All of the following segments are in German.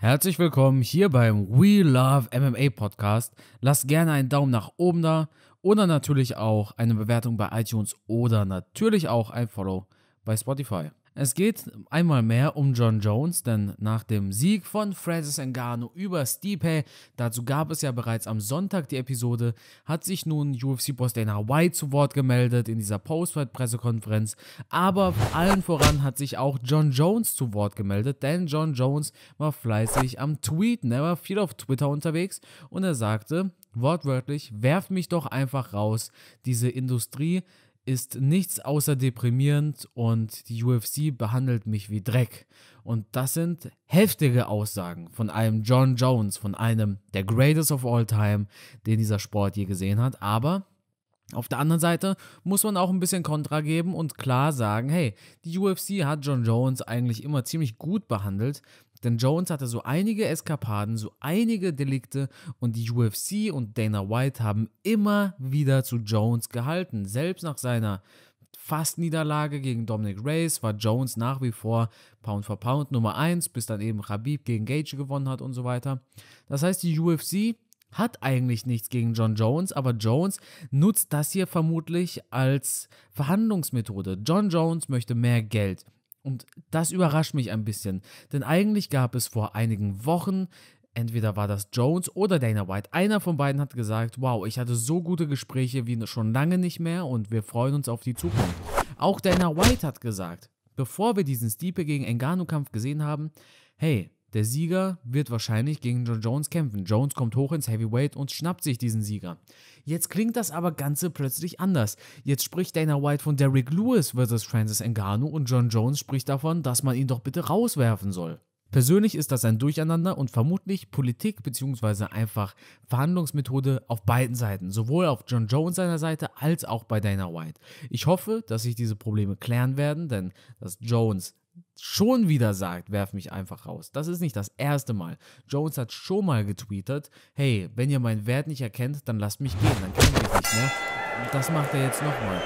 Herzlich willkommen hier beim We Love MMA Podcast. Lasst gerne einen Daumen nach oben da oder natürlich auch eine Bewertung bei iTunes oder natürlich auch ein Follow bei Spotify. Es geht einmal mehr um John Jones, denn nach dem Sieg von Francis Ngannou über Stipe, dazu gab es ja bereits am Sonntag die Episode, hat sich nun UFC-Boss Dana White zu Wort gemeldet in dieser Post-Fight-Pressekonferenz, aber allen voran hat sich auch John Jones zu Wort gemeldet, denn John Jones war fleißig am Tweeten, ne, er war viel auf Twitter unterwegs und er sagte, wortwörtlich, werf mich doch einfach raus, diese Industrie ist nichts außer deprimierend und die UFC behandelt mich wie Dreck. Und das sind heftige Aussagen von einem John Jones, von einem der Greatest of All Time, den dieser Sport je gesehen hat. Aber auf der anderen Seite muss man auch ein bisschen Kontra geben und klar sagen, hey, die UFC hat John Jones eigentlich immer ziemlich gut behandelt, denn Jones hatte so einige Eskapaden, so einige Delikte und die UFC und Dana White haben immer wieder zu Jones gehalten. Selbst nach seiner Fast-Niederlage gegen Dominic Reyes war Jones nach wie vor Pound for Pound Nummer 1, bis dann eben Habib gegen Gage gewonnen hat und so weiter. Das heißt, die UFC hat eigentlich nichts gegen John Jones, aber Jones nutzt das hier vermutlich als Verhandlungsmethode. John Jones möchte mehr Geld. Und das überrascht mich ein bisschen, denn eigentlich gab es vor einigen Wochen, entweder war das Jones oder Dana White, einer von beiden hat gesagt, wow, ich hatte so gute Gespräche wie schon lange nicht mehr und wir freuen uns auf die Zukunft. Auch Dana White hat gesagt, bevor wir diesen Stipe gegen Engano-Kampf gesehen haben, hey, der Sieger wird wahrscheinlich gegen John Jones kämpfen. Jones kommt hoch ins Heavyweight und schnappt sich diesen Sieger. Jetzt klingt das aber Ganze plötzlich anders. Jetzt spricht Dana White von Derrick Lewis versus Francis Ngannou und John Jones spricht davon, dass man ihn doch bitte rauswerfen soll. Persönlich ist das ein Durcheinander und vermutlich Politik bzw. einfach Verhandlungsmethode auf beiden Seiten, sowohl auf John Jones seiner Seite als auch bei Dana White. Ich hoffe, dass sich diese Probleme klären werden, denn dass Jones schon wieder sagt, werf mich einfach raus. Das ist nicht das erste Mal. Jones hat schon mal getweetet, hey, wenn ihr meinen Wert nicht erkennt, dann lasst mich gehen, dann kennt ihr nicht mehr. das macht er jetzt nochmal.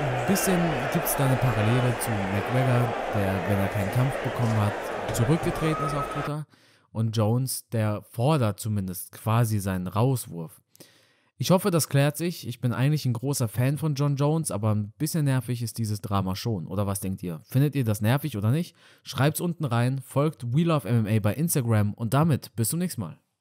Ein bisschen gibt es da eine Parallele zu McGregor, der, wenn er keinen Kampf bekommen hat, zurückgetreten ist auf Twitter. Und Jones, der fordert zumindest quasi seinen Rauswurf. Ich hoffe, das klärt sich. Ich bin eigentlich ein großer Fan von John Jones, aber ein bisschen nervig ist dieses Drama schon. Oder was denkt ihr? Findet ihr das nervig oder nicht? Schreibt's unten rein, folgt We Love MMA bei Instagram und damit bis zum nächsten Mal.